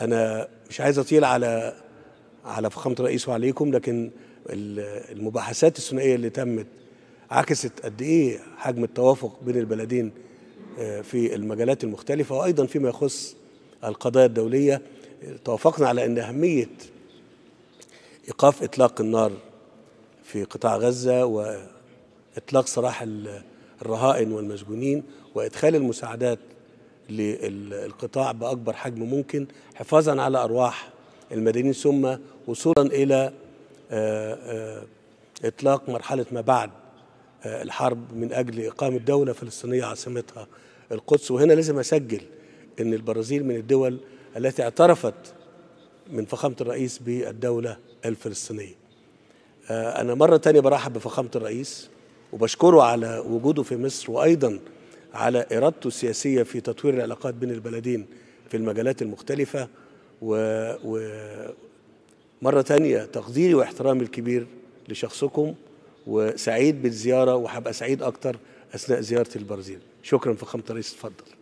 انا مش عايز اطيل على على فخامه الرئيس وعليكم لكن المباحثات الثنائيه اللي تمت عكست قد ايه حجم التوافق بين البلدين آه، في المجالات المختلفه وايضا فيما يخص القضايا الدوليه توافقنا على ان اهميه ايقاف اطلاق النار في قطاع غزه واطلاق سراح الرهائن والمسجونين وادخال المساعدات للقطاع باكبر حجم ممكن حفاظا على ارواح المدنيين ثم وصولا الى آه، آه، اطلاق مرحله ما بعد آه، الحرب من اجل اقامه دوله فلسطينيه عاصمتها القدس وهنا لازم اسجل ان البرازيل من الدول التي اعترفت من فخامه الرئيس بالدوله الفلسطينيه انا مره تانية برحب بفخامه الرئيس وبشكره على وجوده في مصر وايضا على إرادته السياسية في تطوير العلاقات بين البلدين في المجالات المختلفة ومرة تانية تقديري واحترامي الكبير لشخصكم وسعيد بالزيارة وحبقى سعيد أكتر أثناء زيارة البرازيل شكرا فخامة الرئيس اتفضل